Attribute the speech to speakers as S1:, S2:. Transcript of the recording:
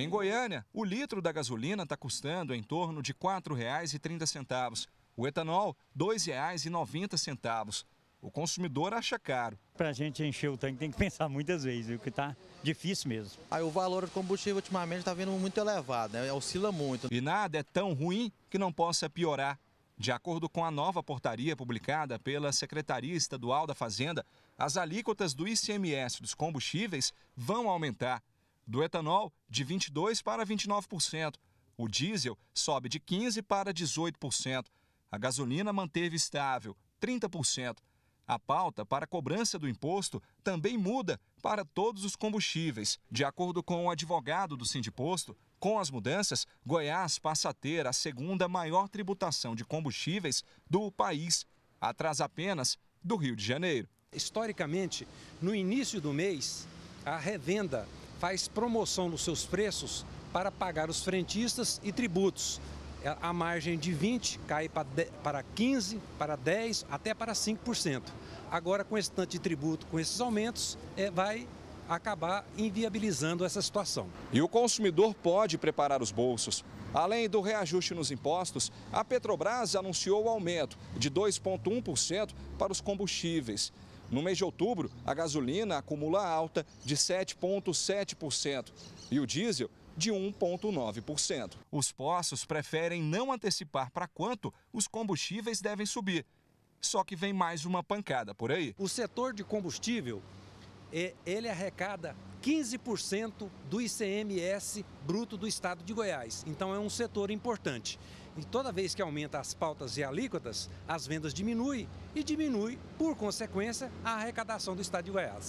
S1: Em Goiânia, o litro da gasolina está custando em torno de R$ 4,30. O etanol, R$ 2,90. O consumidor acha caro. Para a gente encher o tanque tem que pensar muitas vezes, viu? que está difícil mesmo. Aí o valor do combustível ultimamente está vindo muito elevado, né? oscila muito. E nada é tão ruim que não possa piorar. De acordo com a nova portaria publicada pela Secretaria Estadual da Fazenda, as alíquotas do ICMS dos combustíveis vão aumentar. Do etanol, de 22% para 29%. O diesel sobe de 15% para 18%. A gasolina manteve estável, 30%. A pauta para a cobrança do imposto também muda para todos os combustíveis. De acordo com o advogado do Sindiposto, com as mudanças, Goiás passa a ter a segunda maior tributação de combustíveis do país, atrás apenas do Rio de Janeiro. Historicamente, no início do mês, a revenda faz promoção nos seus
S2: preços para pagar os frentistas e tributos. É, a margem de 20 cai para 15, para 10, até para 5%. Agora, com esse tanto de
S1: tributo, com esses aumentos, é, vai acabar inviabilizando essa situação. E o consumidor pode preparar os bolsos. Além do reajuste nos impostos, a Petrobras anunciou o aumento de 2,1% para os combustíveis. No mês de outubro, a gasolina acumula alta de 7,7% e o diesel de 1,9%. Os postos preferem não antecipar para quanto os combustíveis devem subir. Só que vem mais uma pancada por aí. O setor de combustível, ele arrecada 15% do ICMS
S2: bruto do estado de Goiás. Então é um setor importante. E toda vez que aumenta as pautas e alíquotas, as vendas diminuem e diminui, por consequência, a arrecadação do estado de Goiás.